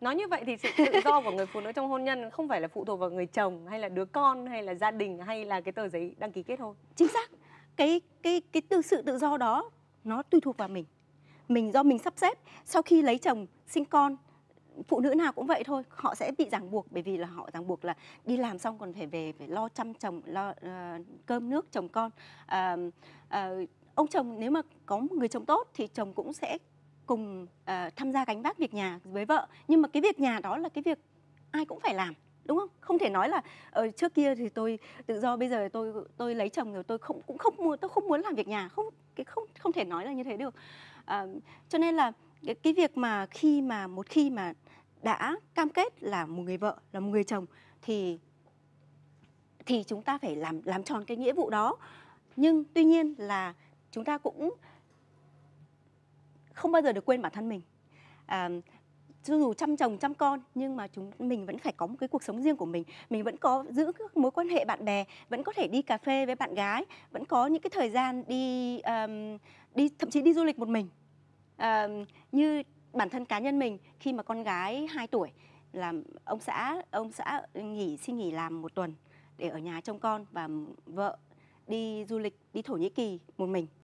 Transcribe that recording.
nói như vậy thì sự tự do của người phụ nữ trong hôn nhân không phải là phụ thuộc vào người chồng hay là đứa con hay là gia đình hay là cái tờ giấy đăng ký kết hôn chính xác cái cái cái tự sự tự do đó nó tùy thuộc vào mình mình do mình sắp xếp sau khi lấy chồng sinh con phụ nữ nào cũng vậy thôi họ sẽ bị ràng buộc bởi vì là họ ràng buộc là đi làm xong còn phải về phải lo chăm chồng lo uh, cơm nước chồng con uh, uh, ông chồng nếu mà có một người chồng tốt thì chồng cũng sẽ cùng uh, tham gia gánh vác việc nhà với vợ nhưng mà cái việc nhà đó là cái việc ai cũng phải làm đúng không không thể nói là ờ, trước kia thì tôi tự do bây giờ tôi tôi lấy chồng rồi tôi không cũng không mua tôi không muốn làm việc nhà không cái không không thể nói là như thế được à, cho nên là cái, cái việc mà khi mà một khi mà đã cam kết là một người vợ là một người chồng thì thì chúng ta phải làm làm tròn cái nghĩa vụ đó nhưng tuy nhiên là chúng ta cũng không bao giờ được quên bản thân mình à, cho dù chăm chồng chăm con nhưng mà chúng mình vẫn phải có một cái cuộc sống riêng của mình mình vẫn có giữ các mối quan hệ bạn bè vẫn có thể đi cà phê với bạn gái vẫn có những cái thời gian đi um, đi thậm chí đi du lịch một mình um, như bản thân cá nhân mình khi mà con gái 2 tuổi làm ông xã ông xã nghỉ xin nghỉ làm một tuần để ở nhà trông con và vợ đi du lịch đi Thổ Nhĩ Kỳ một mình